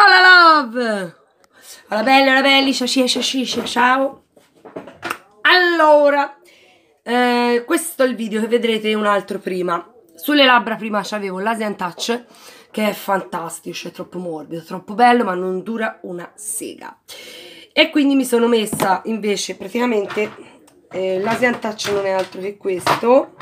Alla love! Alla bella, alla belli, ciao! Allora, eh, questo è il video che vedrete un altro prima. Sulle labbra prima c'avevo l'Asian Touch, che è fantastico, cioè troppo morbido, troppo bello, ma non dura una sega. E quindi mi sono messa invece praticamente eh, l'Asian Touch non è altro che questo.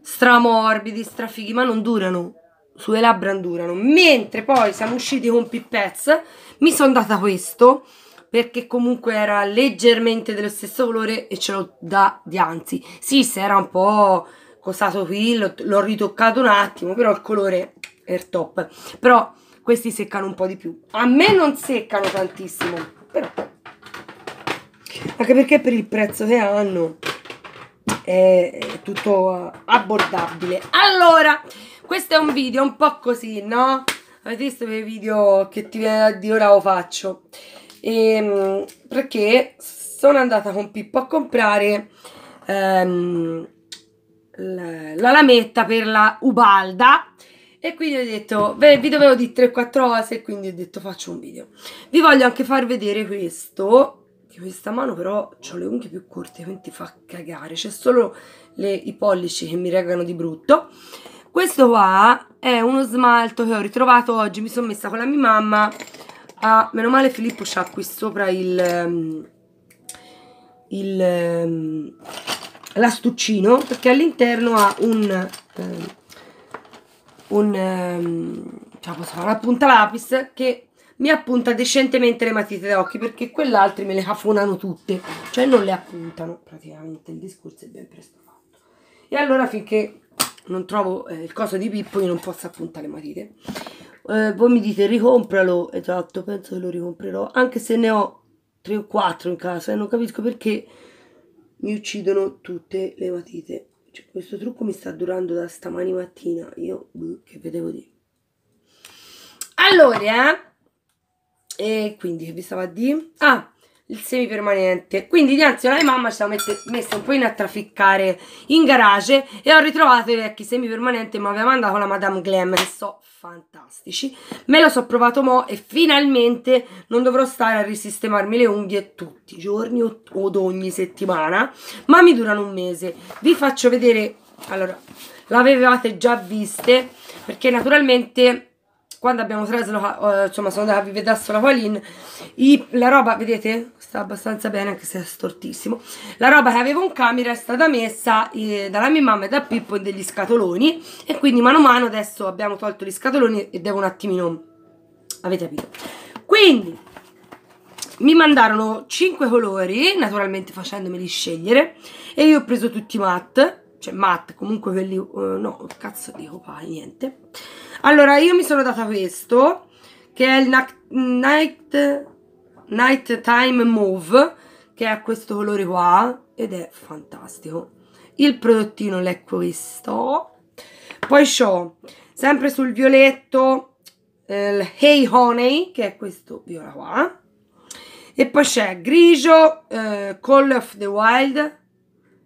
Stramorbidi, strafighi, ma non durano sulle labbra durano Mentre poi siamo usciti con Pippez, mi sono data questo perché comunque era leggermente dello stesso colore e ce l'ho da di anzi Sì, se era un po' costato qui, l'ho ritoccato un attimo, però il colore è il top. Però questi seccano un po' di più. A me non seccano tantissimo, però... Anche perché per il prezzo che hanno è tutto abbordabile. Allora, questo è un video un po' così, no? Avete visto quei video che ti viene da dire ora lo faccio? E, ehm, perché sono andata con Pippo a comprare ehm, la, lametta per la Ubalda e quindi ho detto, beh, vi dovevo dire 3-4 cose e quindi ho detto faccio un video. Vi voglio anche far vedere questo, che questa mano però ho le unghie più corte quindi fa cagare, c'è solo le, i pollici che mi regano di brutto. Questo qua è uno smalto che ho ritrovato oggi, mi sono messa con la mia mamma a... Ah, meno male Filippo c'ha qui sopra il... Ehm, il ehm, l'astuccino perché all'interno ha un... Ehm, un, un eh, cioè posso fare una punta lapis che mi appunta decentemente le matite d'occhi perché quell'altro me le cafonano tutte, cioè non le appuntano praticamente, il discorso è ben presto fatto. E allora finché non trovo eh, il coso di Pippo, io non posso appuntare le matite. Eh, voi mi dite ricompralo, esatto, penso che lo ricomprerò, anche se ne ho 3 o 4 in casa e non capisco perché mi uccidono tutte le matite. Cioè, questo trucco mi sta durando da stamani mattina, io boh, che vedevo di... Allora, eh, e quindi che vi stava a dire? Ah, il semipermanente. Quindi Dianzio e mamma ci hanno messo un po' in a trafficare in garage e ho ritrovato i vecchi semipermanenti ma aveva mandato la Madame Glam che so fantastici. Me lo so provato mo e finalmente non dovrò stare a risistemarmi le unghie tutti i giorni o, od ogni settimana, ma mi durano un mese. Vi faccio vedere, allora, l'avevate già viste perché naturalmente quando abbiamo preso, la, eh, insomma, sono andata a vivere da sola qua lì, la roba, vedete, sta abbastanza bene, anche se è stortissimo, la roba che avevo in camera è stata messa eh, dalla mia mamma e da Pippo in degli scatoloni, e quindi mano a mano adesso abbiamo tolto gli scatoloni e devo un attimino, avete capito? Quindi, mi mandarono 5 colori, naturalmente facendomeli scegliere, e io ho preso tutti i matte, cioè matte, comunque quelli, eh, no, cazzo dico qua, niente, allora, io mi sono data questo, che è il Night, Night Time Move, che è questo colore qua, ed è fantastico. Il prodottino è questo. Poi ho, sempre sul violetto, il Hey Honey, che è questo viola qua. E poi c'è grigio, eh, Call of the Wild.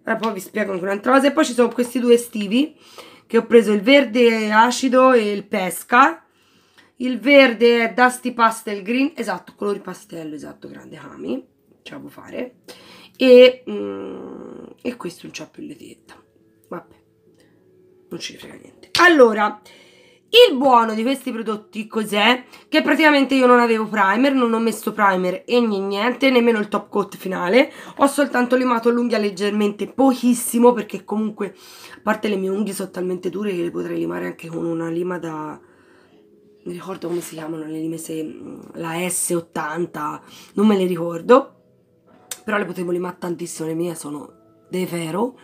Ora poi vi spiego anche un'altra cosa. E poi ci sono questi due estivi che ho preso il verde acido e il pesca. Il verde è Dusty Pastel Green, esatto, colori pastello, esatto, grande ami ce la può fare. E, mm, e questo non c'ha più l'etichetta, vabbè, non ci frega niente. Allora, il buono di questi prodotti cos'è? Che praticamente io non avevo primer, non ho messo primer e niente, nemmeno il top coat finale. Ho soltanto limato l'unghia leggermente, pochissimo, perché comunque, a parte le mie unghie sono talmente dure che le potrei limare anche con una lima da... Mi ricordo come si chiamano le lime, se, mm, la S80, non me le ricordo. Però le potevo limare tantissimo, le mie sono de vero.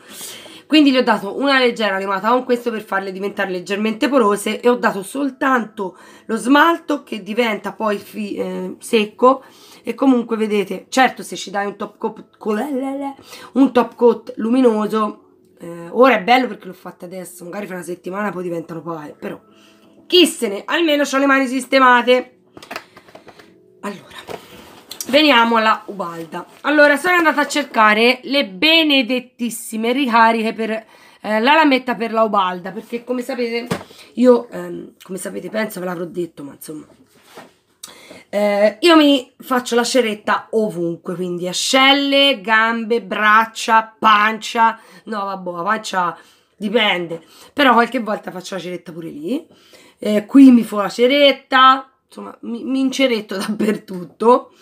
Quindi gli ho dato una leggera limata con questo per farle diventare leggermente porose e ho dato soltanto lo smalto che diventa poi eh, secco e comunque vedete, certo se ci dai un top coat, un top coat luminoso, eh, ora è bello perché l'ho fatta adesso, magari fra una settimana poi diventano pare, però chissene, almeno ho le mani sistemate. Allora, Veniamo alla Ubalda. Allora, sono andata a cercare le benedettissime ricariche per eh, la lametta per la Ubalda, perché come sapete, io, ehm, come sapete, penso ve l'avrò detto, ma insomma, eh, io mi faccio la ceretta ovunque, quindi ascelle, gambe, braccia, pancia, no vabbè, la pancia dipende, però qualche volta faccio la ceretta pure lì, eh, qui mi fa la ceretta, insomma mi, mi inceretto dappertutto.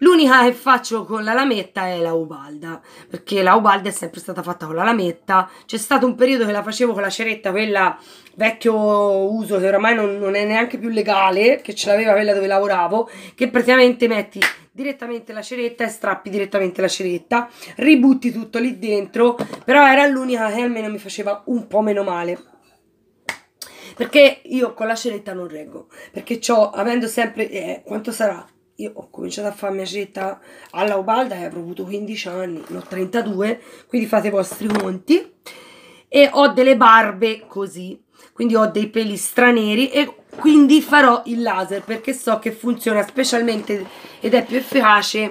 L'unica che faccio con la lametta è la Ubalda, perché la Ubalda è sempre stata fatta con la lametta. C'è stato un periodo che la facevo con la ceretta, quella vecchio uso che oramai non, non è neanche più legale, che ce l'aveva quella dove lavoravo, che praticamente metti direttamente la ceretta e strappi direttamente la ceretta, ributti tutto lì dentro, però era l'unica che almeno mi faceva un po' meno male perché io con la ceretta non reggo perché ho avendo sempre eh, quanto sarà io ho cominciato a fare mia cetta alla Ubalda e avrò avuto 15 anni, ne ho 32, quindi fate i vostri conti. E ho delle barbe così, quindi ho dei peli straneri e quindi farò il laser perché so che funziona specialmente ed è più efficace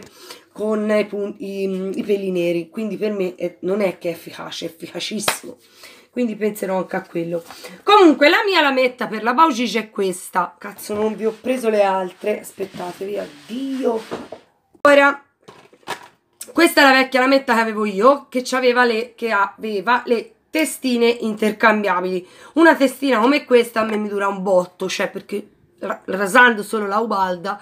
con i, i, i peli neri, quindi per me è, non è che è efficace, è efficacissimo quindi penserò anche a quello comunque la mia lametta per la Baucis è questa cazzo non vi ho preso le altre aspettatevi addio ora questa è la vecchia lametta che avevo io che aveva le, che aveva le testine intercambiabili una testina come questa a me mi dura un botto cioè perché rasando solo la ubalda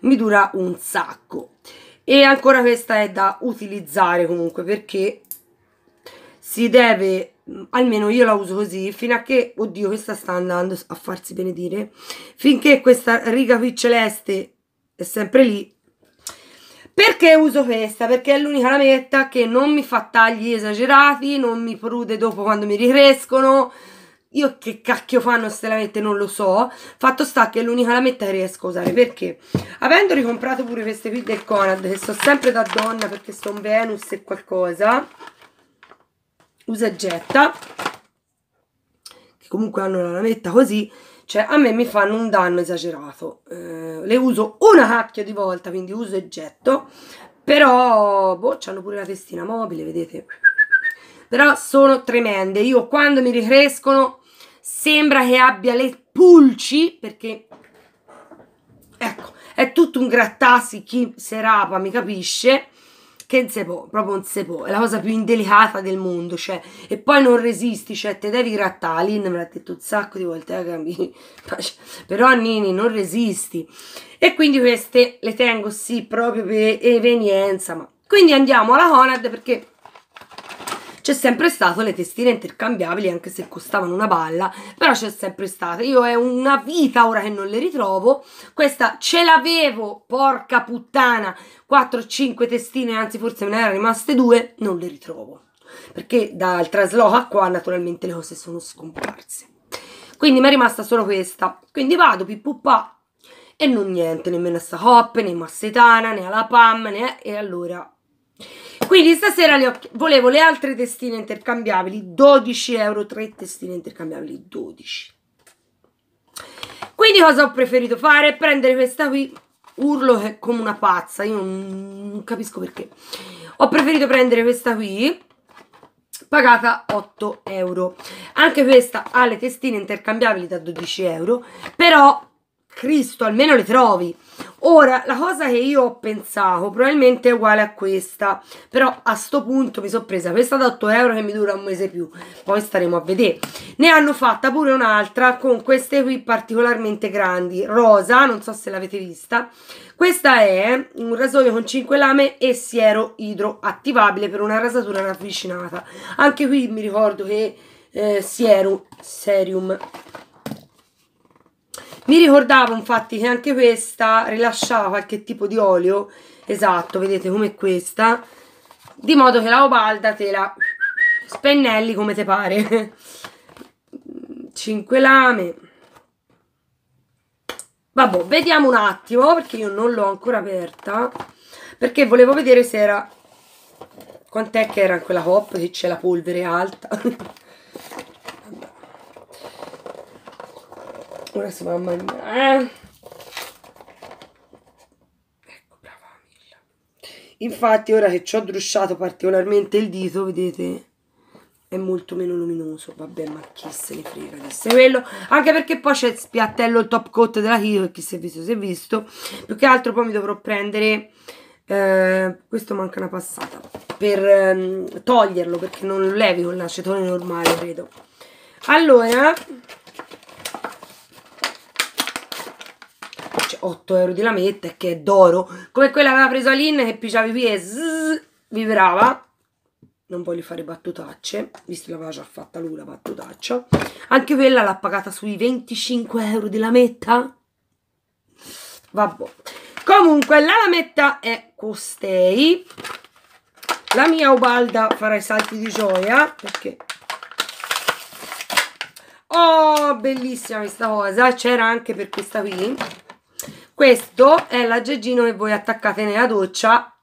mi dura un sacco e ancora questa è da utilizzare comunque perché si deve Mm, almeno io la uso così fino a che oddio questa sta andando a farsi benedire finché questa riga qui celeste è sempre lì perché uso questa? Perché è l'unica lametta che non mi fa tagli esagerati, non mi prude dopo quando mi ricrescono. Io che cacchio fanno queste lamette non lo so. Fatto sta che è l'unica lametta che riesco a usare. Perché? Avendo ricomprato pure queste qui del Conad, che sono sempre da donna perché sono Venus e qualcosa, usa getta che comunque hanno la lametta così cioè a me mi fanno un danno esagerato eh, le uso una cacchia di volta quindi uso e getto però boh hanno pure la testina mobile vedete però sono tremende io quando mi ricrescono sembra che abbia le pulci perché ecco è tutto un grattarsi chi se rapa mi capisce che non si può, proprio non si può, è la cosa più indelicata del mondo, cioè, e poi non resisti, cioè, te devi grattare, Lin me l'ha detto un sacco di volte, eh, mi... però Nini non resisti, e quindi queste le tengo sì proprio per evenienza, ma... Quindi andiamo alla Conad perché c'è sempre stato le testine intercambiabili, anche se costavano una balla, però c'è sempre stata. Io è una vita ora che non le ritrovo. Questa ce l'avevo, porca puttana, 4-5 testine, anzi forse me ne erano rimaste due, non le ritrovo. Perché dal trasloco a qua naturalmente le cose sono scomparse. Quindi mi è rimasta solo questa. Quindi vado, pippuppa, e non niente, nemmeno a sta hop, né massetana, né alla pam, né... e allora quindi stasera le ho, volevo le altre testine intercambiabili, 12 euro, 3 testine intercambiabili, 12. Quindi cosa ho preferito fare? Prendere questa qui, urlo che è come una pazza, io non, non capisco perché. Ho preferito prendere questa qui, pagata 8 euro. Anche questa ha le testine intercambiabili da 12 euro, però Cristo, almeno le trovi. Ora, la cosa che io ho pensato probabilmente è uguale a questa, però a sto punto mi sono presa questa da 8 euro che mi dura un mese più, poi staremo a vedere. Ne hanno fatta pure un'altra con queste qui particolarmente grandi, rosa, non so se l'avete vista. Questa è un rasoio con 5 lame e siero idroattivabile per una rasatura ravvicinata. Anche qui mi ricordo che eh, siero, serum mi ricordavo infatti che anche questa rilasciava qualche tipo di olio esatto vedete come questa di modo che la obalda te la spennelli come te pare 5 lame vabbè vediamo un attimo perché io non l'ho ancora aperta perché volevo vedere se era quant'è che era in quella coppa che c'è la polvere alta Adesso va a mangiare. Ecco, brava Milla. Infatti ora che ci ho drusciato particolarmente il dito, vedete, è molto meno luminoso. Vabbè, ma chi se ne frega adesso essere quello. Anche perché poi c'è spiattello il top coat della Kiko, chi si è visto si è visto. Più che altro poi mi dovrò prendere... Eh, questo manca una passata per ehm, toglierlo perché non lo levi con l'acetone normale credo allora 8 euro di lametta e che è d'oro. Come quella che aveva preso Aline che pigiava i piedi e zzz, vibrava. Non voglio fare battutacce, visto che l'aveva già fatta lui la battutaccia. Anche quella l'ha pagata sui 25 euro di lametta. Vabbè. Comunque la lametta è costei. La mia Ubalda farà i salti di gioia perché Oh, bellissima questa cosa. C'era anche per questa qui questo è l'aggeggino che voi attaccate nella doccia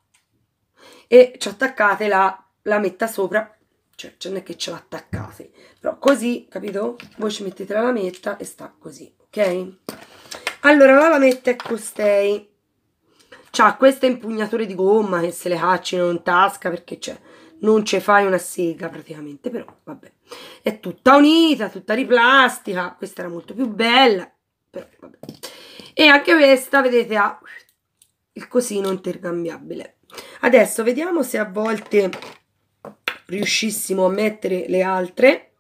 e ci attaccate la, la metta sopra cioè, cioè, non è che ce l'attaccate però così, capito? voi ci mettete la lametta e sta così, ok? allora la lametta è costei c'ha queste impugnature di gomma che se le caccino in tasca perché c'è cioè, non ci fai una sega praticamente, però vabbè. È tutta unita, tutta di plastica, questa era molto più bella, però vabbè e anche questa vedete ha il cosino intercambiabile adesso vediamo se a volte riuscissimo a mettere le altre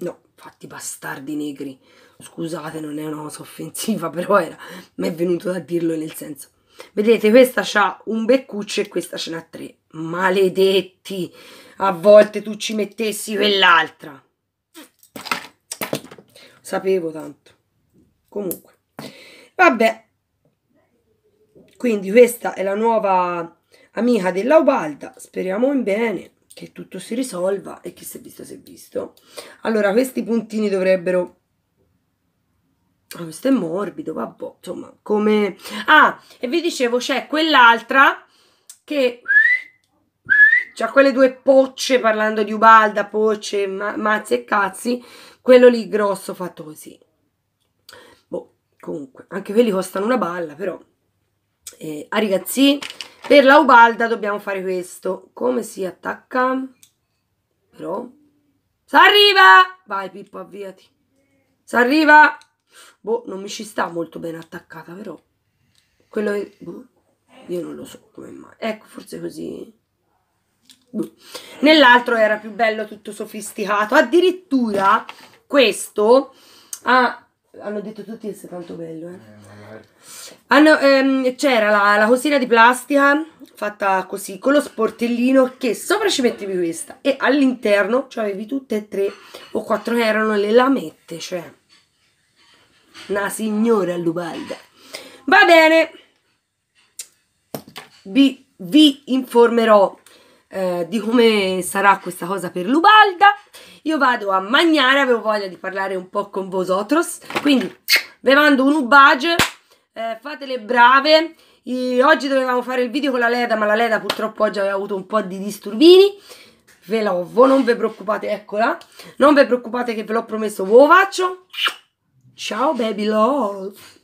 no fatti bastardi negri scusate non è una cosa offensiva però era mi è venuto da dirlo nel senso vedete questa ha un beccuccio e questa ce n'ha tre maledetti a volte tu ci mettessi quell'altra sapevo tanto comunque Vabbè, quindi questa è la nuova amica dell'Aubalda, speriamo in bene che tutto si risolva e che si è visto si è visto. Allora, questi puntini dovrebbero... Oh, questo è morbido, vabbè, insomma, come... Ah, e vi dicevo, c'è quell'altra che... C'ha quelle due pocce, parlando di Ubalda, pocce, ma mazzi e cazzi, quello lì grosso fatto così comunque anche quelli costano una balla però eh, ah ragazzi per la Ubalda dobbiamo fare questo come si attacca però arriva vai Pippo avviati arriva boh non mi ci sta molto bene attaccata però quello è boh, io non lo so come mai ecco forse così boh. nell'altro era più bello tutto sofisticato addirittura questo ha hanno detto tutti che sei tanto bello, eh. eh Hanno, ah, ehm, c'era la, la cosina di plastica fatta così con lo sportellino che sopra ci mettevi questa e all'interno cioè avevi tutte e tre o quattro che erano le lamette, cioè una signora Lubalda. Va bene, vi, vi informerò eh, di come sarà questa cosa per Lubalda. Io vado a mangiare, avevo voglia di parlare un po' con vosotros, quindi ve mando un ubage, eh, fatele brave. E oggi dovevamo fare il video con la Leda, ma la Leda purtroppo oggi aveva avuto un po' di disturbini. Ve l'ovo, non vi preoccupate, eccola. Non vi preoccupate che ve l'ho promesso, ve faccio. Ciao baby love.